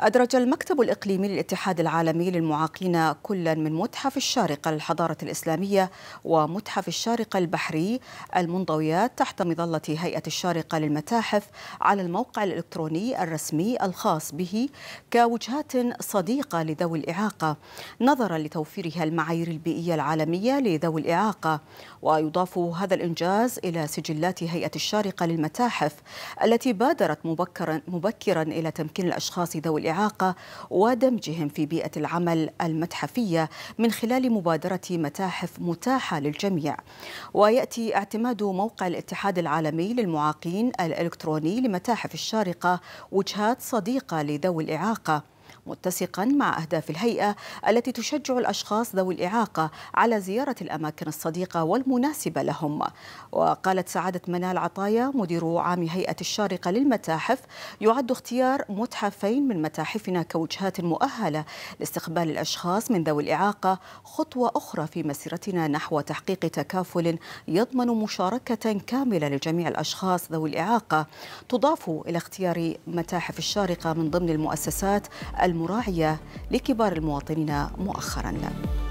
أدرج المكتب الإقليمي للاتحاد العالمي للمعاقين كلا من متحف الشارقة للحضارة الإسلامية ومتحف الشارقة البحري المنضويات تحت مظلة هيئة الشارقة للمتاحف على الموقع الإلكتروني الرسمي الخاص به كوجهات صديقة لذوي الإعاقة نظرا لتوفيرها المعايير البيئية العالمية لذوي الإعاقة ويضاف هذا الإنجاز إلى سجلات هيئة الشارقة للمتاحف التي بادرت مبكرا, مبكرا إلى تمكين الأشخاص ذوي الإعاقة ودمجهم في بيئة العمل المتحفية من خلال مبادرة متاحف متاحة للجميع ويأتي اعتماد موقع الاتحاد العالمي للمعاقين الإلكتروني لمتاحف الشارقة وجهات صديقة لذوي الإعاقة متسقا مع أهداف الهيئة التي تشجع الأشخاص ذوي الإعاقة على زيارة الأماكن الصديقة والمناسبة لهم وقالت سعادة منال عطايا مدير عام هيئة الشارقة للمتاحف يعد اختيار متحفين من متاحفنا كوجهات مؤهلة لاستقبال الأشخاص من ذوي الإعاقة خطوة أخرى في مسيرتنا نحو تحقيق تكافل يضمن مشاركة كاملة لجميع الأشخاص ذوي الإعاقة تضاف إلى اختيار متاحف الشارقة من ضمن المؤسسات المراعية لكبار المواطنين مؤخراً